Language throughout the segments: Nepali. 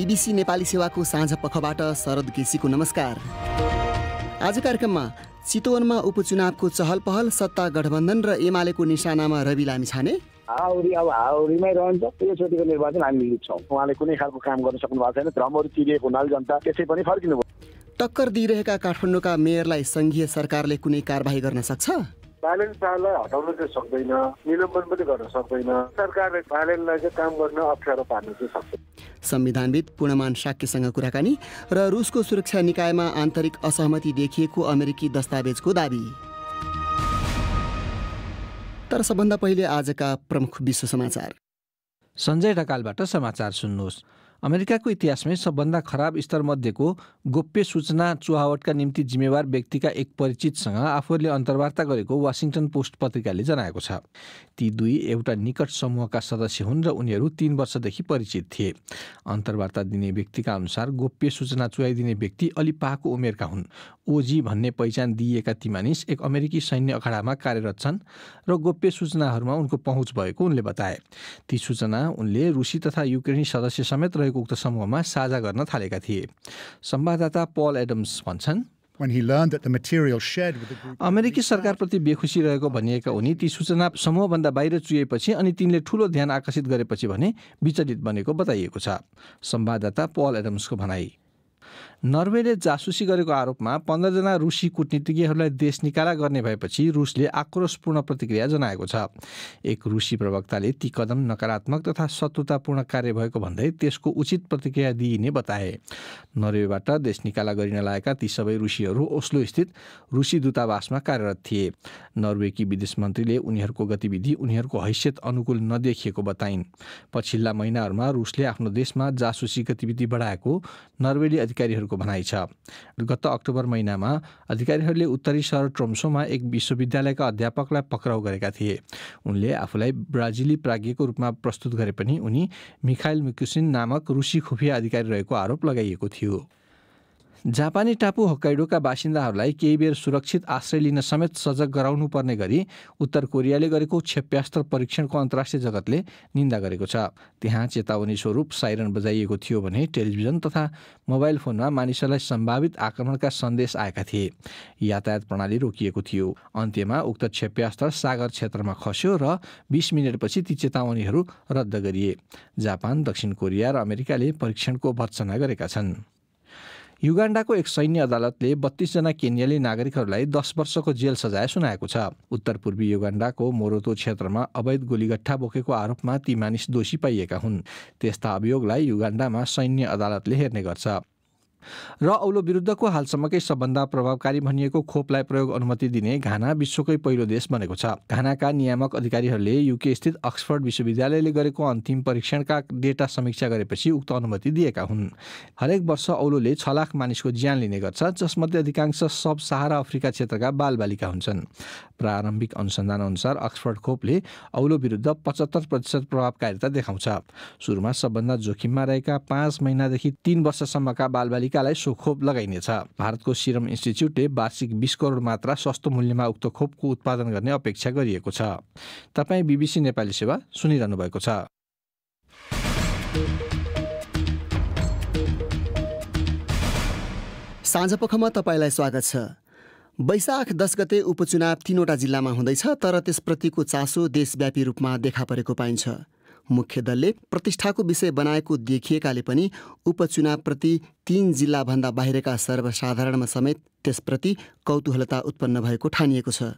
बिबिसी नेपाली सेवाको साँझ पखबाट शरद केसीको नमस्कार आज कार्यक्रममा चितवनमा उपचुनावको चहल पहल सत्ता गठबन्धन र एमालेको निशानामा रवि लामिछाने हाउरी अब हाउरीमै रहन्छ एकचोटिको निर्वाचन हामी जित्छौँ उहाँले कुनै खालको काम गर्न सक्नु भएको छैन भ्रमहरू चिरिएको हुनाले जनता त्यसै पनि फर्किनु टक्कर दिइरहेका काठमाडौँका मेयरलाई सङ्घीय सरकारले कुनै कारवाही गर्न सक्छ पालन शाहलाई हटाउन चाहिँ सक्दैन निलम्बन पनि गर्न सक्दैन सरकारले पालनलाई चाहिँ काम गर्न अप्ठ्यारो पार्न चाहिँ सक्दैन संविधानविद पूर्णमान साक्यसँग कुराकानी र रुसको सुरक्षा निकायमा आन्तरिक असहमति देखिएको अमेरिकी दस्तावेजको दावी तर सबभन्दा पहिले आजका प्रमुख विश्व समाचार सञ्जय ढकालबाट समाचार सुन्नुहोस् अमेरिकाको इतिहासमै सबभन्दा खराब स्तरमध्येको गोप्य सूचना चुहावटका निम्ति जिम्मेवार व्यक्तिका एक परिचितसँग आफूहरूले अन्तर्वार्ता गरेको वासिङटन पोस्ट पत्रिकाले जनाएको छ ती दुई एउटा निकट समूहका सदस्य हुन् र उनीहरू तीन वर्षदेखि परिचित थिए अन्तर्वार्ता दिने व्यक्तिका अनुसार गोप्य सूचना चुहाइदिने व्यक्ति अलि पाको उमेरका हुन् ओजी भन्ने पहिचान दिइएका ती मानिस एक अमेरिकी सैन्य अखाडामा कार्यरत छन् र गोप्य सूचनाहरूमा उनको पहुँच भएको उनले बताए ती सूचना उनले रुसी तथा युक्रेनी सदस्य समेत रहेको भएको उक्त समूहमा साझा गर्न थालेका थिए संवाददाता पल एडम्स भन्छन् अमेरिकी सरकारप्रति बेखुसी रहेको भनिएका उनी ती सूचना समूहभन्दा बाहिर चुएपछि अनि तिनले ठूलो ध्यान आकर्षित गरेपछि भने विचलित बनेको बताइएको छ संवाददाता पल एडम्सको भनाई नर्वेले जासुसी गरेको आरोपमा पन्ध्रजना रुसी कुटनीतिज्ञहरूलाई देश निकाला गर्ने भएपछि रुसले आक्रोशपूर्ण प्रतिक्रिया जनाएको छ एक रुसी प्रवक्ताले ती कदम नकारात्मक तथा शत्रुतापूर्ण कार्य भएको भन्दै त्यसको उचित प्रतिक्रिया दिइने बताए नर्वेबाट देश निकाला गरिन लागेका ती सबै रुसीहरू ओस्लो स्थित रुसी दूतावासमा कार्यरत थिए नर्वेकी विदेश मन्त्रीले उनीहरूको गतिविधि उनीहरूको हैसियत अनुकूल नदेखिएको बताइन् पछिल्ला महिनाहरूमा रुसले आफ्नो देशमा जासुसी गतिविधि बढाएको नर्वेली अधिकारीहरू सचिवको भनाइ छ गत अक्टोबर महिनामा अधिकारीहरूले उत्तरी सहर ट्रोम्सोमा एक विश्वविद्यालयका अध्यापकलाई पक्राउ गरेका थिए उनले आफूलाई ब्राजिली प्राज्ञको रूपमा प्रस्तुत गरे पनि उनी मिखाइल मिकुसिन नामक रुसी खुफिया अधिकारी रहेको आरोप लगाइएको थियो जापानी टापु हक्काइडोका बासिन्दाहरूलाई केही बेर सुरक्षित आश्रय लिन समेत सजग गराउनुपर्ने गरी उत्तर कोरियाले गरेको क्षेप्यास्त्र परीक्षणको अन्तर्राष्ट्रिय जगतले निन्दा गरेको छ त्यहाँ चेतावनी स्वरूप साइरन बजाइएको थियो भने टेलिभिजन तथा मोबाइल फोनमा मानिसहरूलाई सम्भावित आक्रमणका सन्देश आएका थिए यातायात प्रणाली रोकिएको थियो अन्त्यमा उक्त क्षेप्यास्त्र सागर क्षेत्रमा खस्यो र बिस मिनटपछि ती चेतावनीहरू रद्द गरिए जापान दक्षिण कोरिया र अमेरिकाले परीक्षणको भर्सना गरेका छन् युगाण्डाको एक सैन्य अदालतले बत्तीसजना केन्याली नागरिकहरूलाई दस वर्षको जेल सजाय सुनाएको छ उत्तर पूर्वी युगाण्डाको मोरोतो क्षेत्रमा अवैध गोलीगट्ठा बोकेको आरोपमा ती मानिस दोषी पाइएका हुन् त्यस्ता अभियोगलाई युगाण्डामा सैन्य अदालतले हेर्ने गर्छ र औलो विरुद्धको हालसम्मकै सबभन्दा प्रभावकारी भनिएको खोपलाई प्रयोग अनुमति दिने घाना विश्वकै पहिलो देश बनेको छ घानाका नियामक अधिकारीहरूले युके स्थित अक्सफोर्ड विश्वविद्यालयले गरेको अन्तिम परीक्षणका डेटा समीक्षा गरेपछि उक्त अनुमति दिएका हुन् हरेक वर्ष औलोले छ लाख मानिसको ज्यान लिने गर्छ जसमध्ये अधिकांश सब सहारा अफ्रिका क्षेत्रका बालबालिका हुन्छन् प्रारम्भिक अनुसन्धान अनुसार अक्सफोर्ड खोपले औलो विरुद्ध पचहत्तर प्रतिशत प्रभावकारिता देखाउँछ सुरुमा सबभन्दा जोखिममा रहेका पाँच महिनादेखि तिन वर्षसम्मका बालबालिका टिकालाई सो खोप लगाइनेछ भारतको सिरम इन्स्टिच्युटले वार्षिक बिस करोड मात्रा सस्तो मूल्यमा उक्त खोपको उत्पादन गर्ने अपेक्षा गरिएको छ तपाईँ बिबिसी नेपाली सेवा सुनिरहनु भएको छ साँझपखमा तपाईँलाई स्वागत छ वैशाख दस गते उपचुनाव तीनवटा जिल्लामा हुँदैछ तर त्यसप्रतिको चासो देशव्यापी रूपमा देखा परेको पाइन्छ मुख्य दलले प्रतिष्ठाको विषय बनाएको देखिएकाले पनि उपचुनावप्रति तीन जिल्लाभन्दा बाहिरका सर्वसाधारणमा समेत त्यसप्रति कौतूहलता उत्पन्न भएको ठानिएको छ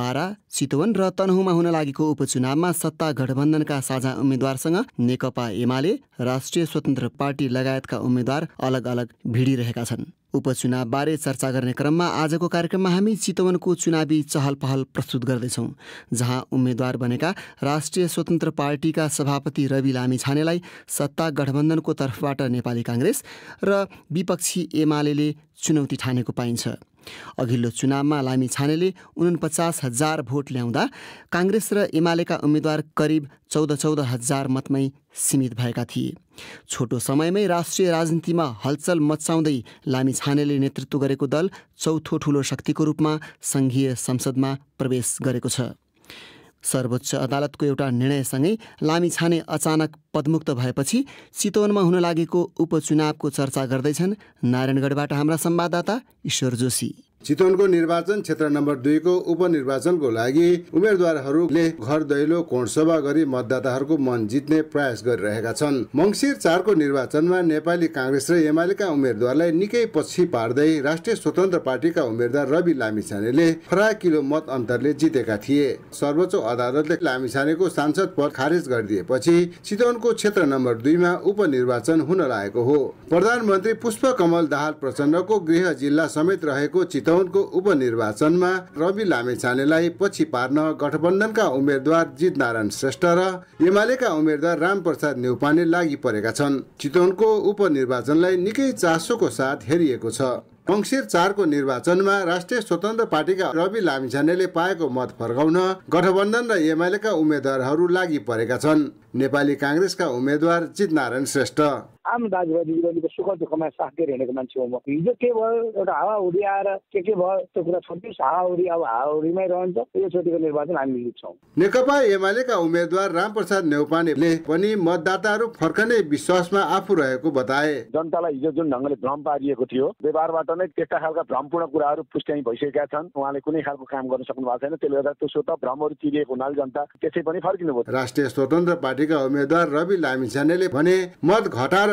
बारा चितवन र तनहुमा हुन लागेको उपचुनावमा सत्ता गठबन्धनका साझा उम्मेद्वारसँग नेकपा एमाले राष्ट्रिय स्वतन्त्र पार्टी लगायतका उम्मेद्वार अलग अलग भिडिरहेका छन् उपचुनावबारे चर्चा गर्ने क्रममा आजको कार्यक्रममा हामी चितवनको चुनावी चहल पहल प्रस्तुत गर्दैछौँ जहाँ उम्मेद्वार बनेका राष्ट्रिय स्वतन्त्र पार्टीका सभापति रवि लामी छानेलाई सत्ता गठबन्धनको तर्फबाट नेपाली काङ्ग्रेस र विपक्षी एमाले चुनौती ठानेको पाइन्छ अघिल्लो चुनावमा छानेले उनपचास हजार भोट ल्याउँदा काङ्ग्रेस र एमालेका उम्मेद्वार करिब चौध चौध हजार मतमै सीमित भएका थिए छोटो समयमै राष्ट्रिय राजनीतिमा हलचल मचाउँदै छानेले नेतृत्व गरेको दल चौथो ठूलो शक्तिको रूपमा सङ्घीय संसदमा प्रवेश गरेको छ सर्वोच्च अदालतको एउटा निर्णयसँगै लामिछाने अचानक पदमुक्त भएपछि चितवनमा हुन लागेको उपचुनावको चर्चा गर्दैछन् नारायणगढबाट हाम्रा संवाददाता ईश्वर जोशी चितवनको निर्वाचन क्षेत्र नम्बर दुईको उपनिर्वाचनको लागि उम्मेद्वारहरूले घर दैलो कोणसभा गरी मतदाताहरूको मन जित्ने प्रयास गरिरहेका छन् मङ्सिर चारको निर्वाचनमा नेपाली काङ्ग्रेस र एमालेका उम्मेद्वारलाई निकै पछि पार्दै राष्ट्रिय स्वतन्त्र पार्टीका उम्मेद्वार रवि लामिछानेले खरा किलो मत अन्तरले जितेका थिए सर्वोच्च अदालतले लामिछानेको सांसद पद खारेज गरिदिएपछि चितवनको क्षेत्र नम्बर दुईमा उपनिर्वाचन हुन लागेको हो प्रधानमन्त्री पुष्प कमल दाहाल प्रचण्डको गृह जिल्ला समेत रहेको चितवन चौधको उपनिर्वाचनमा रवि लामेछानेलाई पछि पार्न गठबन्धनका उम्मेद्वार जितनारायण श्रेष्ठ र एमालेका उम्मेद्वार रामप्रसाद नेउपाने लागि परेका छन् चितवनको उपनिर्वाचनलाई निकै चासोको साथ हेरिएको छ मङ्सिर चारको निर्वाचनमा राष्ट्रिय स्वतन्त्र पार्टीका रवि लामिछानेले पाएको मत फर्काउन गठबन्धन र एमालेका उम्मेद्वारहरू लागि परेका छन् नेपाली काङ्ग्रेसका उम्मेद्वार जितनारायण श्रेष्ठ आफ्नो दाजुभाइ दिदीबहिनीको सुख दुःखमा साथ दिएर हिँडेको मान्छे हो म हिजो के भयो एउटा हावाहुरी आएर के के भयो त्यो कुरा छोडिदिनुहोस् हावाहुरी अब हावाहुरीमै रहन्छ योचोटिको निर्वाचन हामी जित्छौँ नेकपा एमालेका उम्मेद्वार रामप्रसाद नेउपानेले पनि मतदाताहरू फर्कने विश्वासमा आफू रहेको बताए जनतालाई हिजो जुन ढङ्गले भ्रम पारिएको थियो व्यवहारबाट नै त्यस्ता खालका भ्रमपूर्ण कुराहरू पुष्टि भइसकेका छन् उहाँले कुनै खालको काम गर्न सक्नु भएको छैन त्यसले गर्दा त्यो स्वत भ्रमहरू चिरिएको हुनाले जनता त्यसै पनि फर्किनु राष्ट्रिय स्वतन्त्र पार्टीका उम्मेद्वार रवि लामिछानेले भने मत घटाएर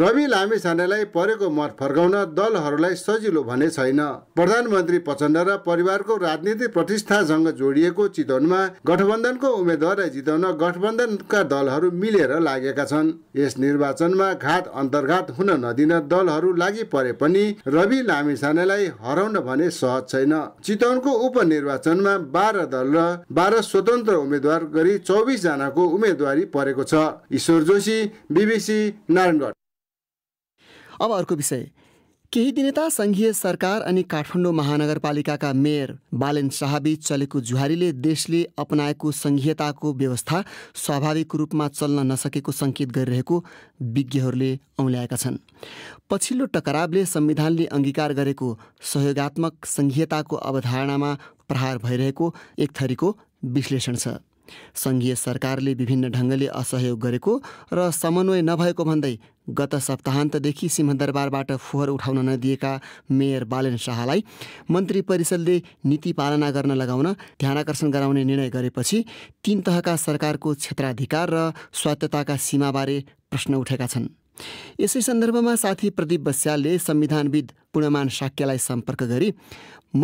रवि लामिछानेलाई परेको मत फर्काउन दलहरूलाई सजिलो भने छैन प्रधानमन्त्री प्रचण्ड र परिवारको राजनीति प्रतिष्ठासँग जोडिएको चितवनमा गठबन्धनको उम्मेद्वारलाई जिताउन गठबन्धनका दलहरू मिलेर लागेका छन् यस निर्वाचनमा घात अन्तर्घात हुन नदिन दलहरू लागि परे पनि रवि लामिछानेलाई हराउन भने सहज छैन चितवनको उपनिर्वाचनमा बाह्र दल र बाह्र स्वतन्त्र उम्मेद्वार गरी चौबिस जनाको उम्मेद्वारी परेको छ ईश्वर जोशी बिबिसी नारायणगढ अब अर्को विषय केही दिन यता सङ्घीय सरकार अनि काठमाडौँ महानगरपालिकाका मेयर बालेन शाहबीच चलेको जुहारीले देशले अपनाएको सङ्घीयताको व्यवस्था स्वाभाविक रूपमा चल्न नसकेको सङ्केत गरिरहेको विज्ञहरूले औँल्याएका छन् पछिल्लो टकरावले संविधानले अङ्गीकार गरेको सहयोगात्मक सङ्घीयताको अवधारणामा प्रहार भइरहेको एक थरीको विश्लेषण छ सङ्घीय सरकारले विभिन्न ढङ्गले असहयोग गरेको र समन्वय नभएको भन्दै गत सप्ताहन्तदेखि सिंहदरबारबाट फोहोर उठाउन नदिएका मेयर बालेन शाहलाई मन्त्री परिषदले नीति पालना गर्न लगाउन ध्यानकर्षण गराउने निर्णय गरेपछि तीन तहका सरकारको क्षेत्राधिकार र स्वायत्तताका सीमाबारे प्रश्न उठेका छन् यसै सन्दर्भमा साथी प्रदीप बस्यालले संविधानविद पूर्णमान साक्यलाई सम्पर्क गरी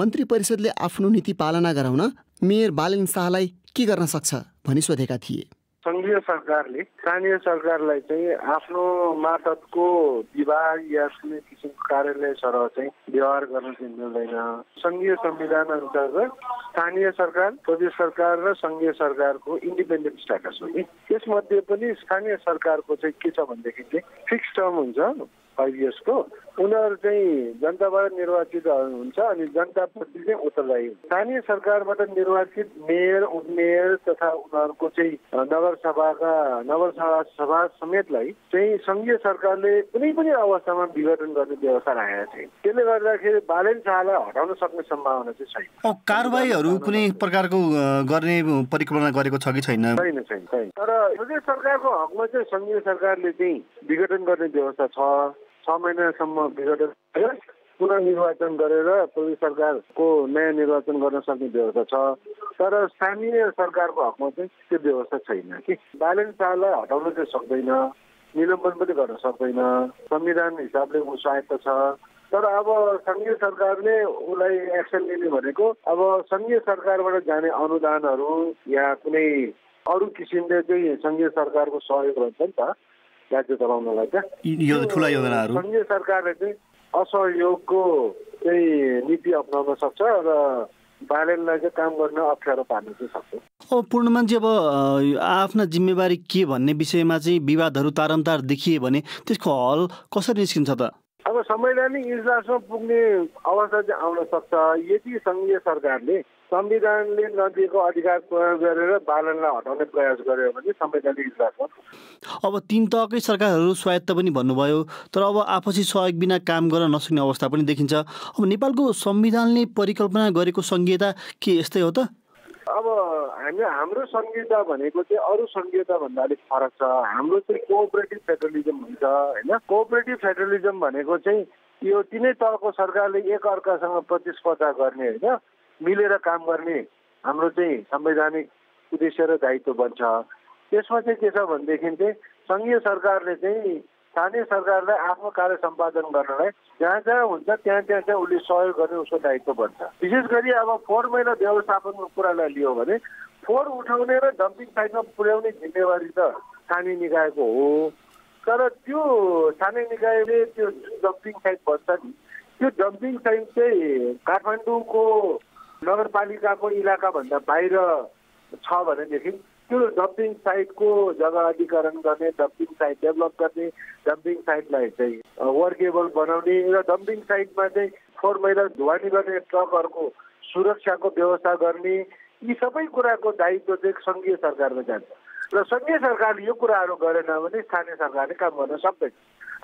मन्त्री परिषदले आफ्नो नीति पालना गराउन मेयर बालेन शाहलाई के गर्न सक्छ भनी सोधेका थिए सङ्घीय सरकारले स्थानीय सरकारलाई चाहिँ आफ्नो मार्फतको विभाग या कुनै किसिमको कार्यालय सरह चाहिँ व्यवहार गर्न चाहिँ मिल्दैन सङ्घीय संविधान अन्तर्गत स्थानीय सरकार प्रदेश सरकार र सङ्घीय सरकारको इन्डिपेन्डेन्ट स्ट्याटस हो कि त्यसमध्ये पनि स्थानीय सरकारको चाहिँ के छ भनेदेखि चाहिँ फिक्स टर्म हुन्छ फाइभ इयर्सको उनीहरू चाहिँ जनताबाट निर्वाचित हुन्छ अनि जनताप्रति चाहिँ उत्तरदायी स्थानीय सरकारबाट निर्वाचित मेयर उपमेयर तथा उनीहरूको चाहिँ नगरसभाका नगरसभा सभा समेतलाई चाहिँ सङ्घीय सरकारले कुनै पनि अवस्थामा विघटन गर्ने व्यवस्था राखेका छैन त्यसले गर्दाखेरि बालन शाहलाई हटाउन सक्ने सम्भावना चाहिँ छैन कारवाहीहरू कुनै प्रकारको गर्ने परिकल्पना गरेको छ कि छैन छैन छैन तर सरकारको हकमा चाहिँ सङ्घीय सरकारले चाहिँ विघटन गर्ने व्यवस्था छ छ महिनासम्म पुन पुनर्निर्वाचन गरेर प्रदेश सरकारको नयाँ निर्वाचन गर्न सक्ने व्यवस्था छ तर स्थानीय सरकारको हकमा चाहिँ त्यो व्यवस्था छैन कि बालनशाहलाई हटाउन चाहिँ सक्दैन निलम्बन पनि गर्न सक्दैन संविधान हिसाबले ऊ स्वायत्त छ तर अब सङ्घीय सरकारले उसलाई एक्सन लिने भनेको अब सङ्घीय सरकारबाट जाने अनुदानहरू या कुनै अरू किसिमले चाहिँ सङ्घीय सरकारको सहयोग रहन्छ नि त राज्य चलाउनलाई त सङ्घीय सरकारले चाहिँ असहयोगको चाहिँ नीति अप्नाउन सक्छ र बालेनलाई चाहिँ काम गर्न अप्ठ्यारो पार्न सक्छ अब अब आफ्ना जिम्मेवारी के भन्ने विषयमा चाहिँ विवादहरू तारमतार देखिए भने त्यसको हल कसरी निस्किन्छ त अब संवैधानिक इजलासमा पुग्ने अवस्था चाहिँ आउन सक्छ यदि सङ्घीय सरकारले संविधानले नदिएको अधिकार प्रयोग गरेर बालनलाई हटाउने प्रयास गर्यो भने संवैधानिक इजलास अब तिन तहकै सरकारहरू स्वायत्त पनि भन्नुभयो तर अब आपसी सहयोग बिना काम गर्न नसक्ने अवस्था पनि देखिन्छ अब नेपालको संविधानले परिकल्पना गरेको संहिता के यस्तै हो त अब हामी हाम्रो संहिता भनेको चाहिँ अरू सङ्घीयताभन्दा अलिक फरक छ हाम्रो चाहिँ कोअपरेटिभ फेडरलिजम हुन्छ होइन कोअपरेटिभ फेडरलिजम भनेको चाहिँ यो तिनै तहको सरकारले एक अर्कासँग प्रतिस्पर्धा गर्ने होइन मिलेर काम गर्ने हाम्रो चाहिँ संवैधानिक उद्देश्य र दायित्व बन्छ त्यसमा चाहिँ के छ भनेदेखि चाहिँ सङ्घीय सरकारले चाहिँ स्थानीय सरकारलाई आफ्नो कार्य सम्पादन गर्नलाई जहाँ जहाँ हुन्छ त्यहाँ त्यहाँ चाहिँ उसले सहयोग गर्ने उसको दायित्व बन्छ विशेष गरी अब फोहोर मैला व्यवस्थापनको कुरालाई लियो भने फोहोर उठाउने र डम्पिङ साइटमा पुर्याउने जिम्मेवारी त स्थानीय निकायको हो तर त्यो स्थानीय निकायले त्यो जुन डम्पिङ साइट बन्छ नि त्यो डम्पिङ साइट चाहिँ काठमाडौँको नगरपालिकाको इलाकाभन्दा बाहिर छ भनेदेखि त्यो डम्पिङ साइटको जग्गा अधिकरण गर्ने डम्पिङ साइट डेभलप गर्ने डम्पिङ साइटलाई चाहिँ वर्केबल बनाउने र डम्पिङ साइटमा चाहिँ फोहोर मैला धुवानी गर्ने ट्रकहरूको सुरक्षाको व्यवस्था गर्ने यी सबै कुराको दायित्व चाहिँ सङ्घीय सरकारमा जान्छ र सङ्घीय सरकारले यो कुराहरू गरेन भने स्थानीय सरकारले काम गर्न सक्दैन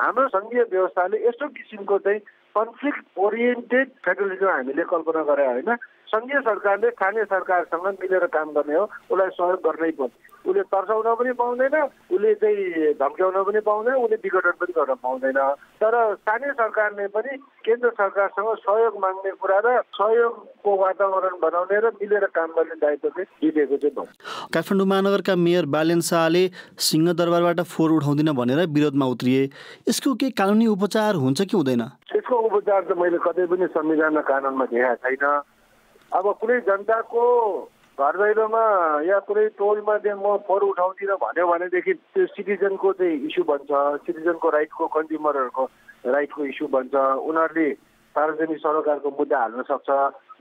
हाम्रो सङ्घीय व्यवस्थाले यस्तो किसिमको चाहिँ कन्फ्लिक्ट ओरिएन्टेड फेडरलिजम हामीले कल्पना गरे होइन सङ्घीय सरकारले स्थानीय सरकारसँग मिलेर काम गर्ने हो उसलाई सहयोग गर्नै पर्छ उसले तर्साउन पनि पाउँदैन उसले चाहिँ धम्क्याउन पनि पाउँदैन उसले विघटन पनि गर्न पाउँदैन तर स्थानीय सरकारले पनि केन्द्र सरकारसँग सहयोग माग्ने कुरा र सहयोगको वातावरण बनाउने र मिलेर काम गर्ने दायित्व चाहिँ दिएको चाहिँ भयो काठमाडौँ महानगरका मेयर बालेन शाहले सिंहदरबारबाट फोहोर उठाउँदिन भनेर विरोधमा उत्रिए यसको के कानुनी उपचार हुन्छ कि हुँदैन यसको उपचार त मैले कतै पनि संविधान र कानुनमा देखाएको छैन अब कुनै जनताको घर दैलोमा या कुनै टोलमा चाहिँ म फोहोर उठाउँदिनँ भन्यो भनेदेखि त्यो सिटिजनको चाहिँ इस्यु बन्छ सिटिजनको राइटको कन्ज्युमरहरूको राइटको इस्यु बन्छ उनीहरूले सार्वजनिक सरकारको मुद्दा हाल्न सक्छ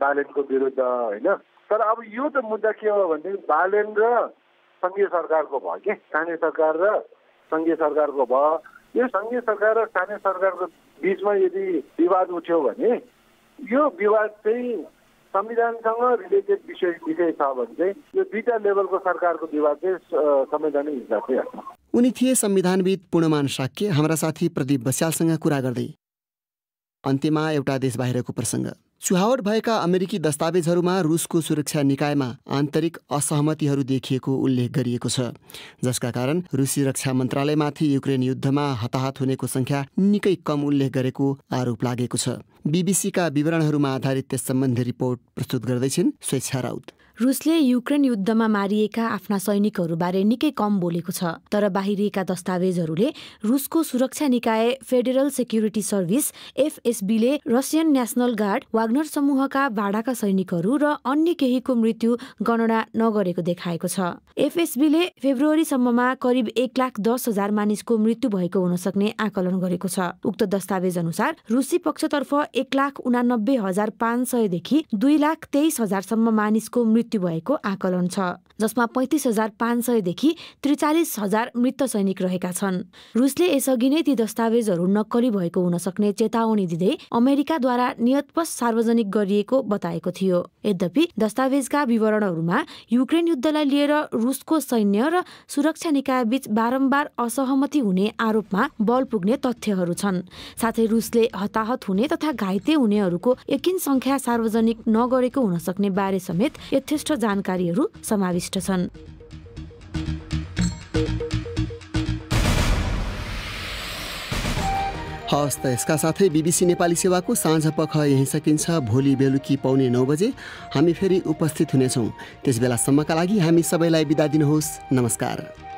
बालेनको विरुद्ध होइन तर अब यो त मुद्दा के हो भनेदेखि बालन र सङ्घीय सरकारको भयो कि स्थानीय सरकार र सङ्घीय सरकारको भयो यो सङ्घीय सरकार र स्थानीय सरकारको बिचमा यदि विवाद उठ्यो भने यो विवाद चाहिँ संविधानसँग रिलेटेड विषय विषय छ भने चाहिँ यो दुईटा लेभलको सरकारको विवाद चाहिँ संवैधानिक हिसाबले उनी थिए संविधानविद पूर्णमान साक्य हाम्रा साथी प्रदीप बस्यालसँग कुरा गर्दै अन्त्यमा एउटा देश बाहिरको प्रसङ्ग सुहावट भएका अमेरिकी दस्तावेजहरूमा रुसको सुरक्षा निकायमा आन्तरिक असहमतिहरू देखिएको उल्लेख गरिएको छ जसका कारण रुसी रक्षा मन्त्रालयमाथि युक्रेन युद्धमा हताहत हुनेको संख्या निकै कम उल्लेख गरेको आरोप लागेको छ बिबिसीका विवरणहरूमा आधारित त्यस सम्बन्धी रिपोर्ट प्रस्तुत गर्दैछिन् स्वेच्छा राउत रुसले युक्रेन युद्धमा मारिएका आफ्ना सैनिकहरूबारे निकै कम बोलेको छ तर बाहिरिएका दस्तावेजहरूले रुसको सुरक्षा निकाय फेडरल सेक्युरिटी सर्भिस एफएसबीले रसियन नेसनल गार्ड वाग्नर समूहका भाडाका सैनिकहरू र अन्य केहीको मृत्यु गणना नगरेको देखाएको छ एफएसबीले फेब्रुअरीसम्ममा करिब एक लाख दस हजार मानिसको मृत्यु भएको हुन सक्ने आकलन गरेको छ उक्त दस्तावेज अनुसार रुसी पक्षतर्फ एक लाख उनानब्बे हजार पाँच सयदेखि दुई लाख तेइस हजारसम्म मानिसको मृत्यु मृत्यु भएको आकलन छ जसमा पैँतिस हजार पाँच सयदेखि त्रिचालिस हजार मृत सैनिक रहेका छन् रुसले यसअघि नै ती दस्तावेजहरू नक्कली भएको हुन सक्ने चेतावनी दिँदै अमेरिकाद्वारा नियतपश सार्वजनिक गरिएको बताएको थियो यद्यपि दस्तावेजका विवरणहरूमा युक्रेन युद्धलाई लिएर रुसको सैन्य र सुरक्षा निकाय बीच बारम्बार असहमति हुने आरोपमा बल पुग्ने तथ्यहरू छन् साथै रुसले हताहत हुने तथा घाइते हुनेहरूको यकिन संख्या सार्वजनिक नगरेको हुन सक्ने बारे समेत यथे विशिष्ट जानकारीहरू समाविष्ट छन् हवस् त यसका साथै बिबिसी नेपाली सेवाको साँझ पख यहीँ सकिन्छ भोलि बेलुकी पाउने नौ बजे हामी फेरि उपस्थित हुनेछौँ बेलासम्मका लागि हामी सबैलाई बिदा दिनुहोस् नमस्कार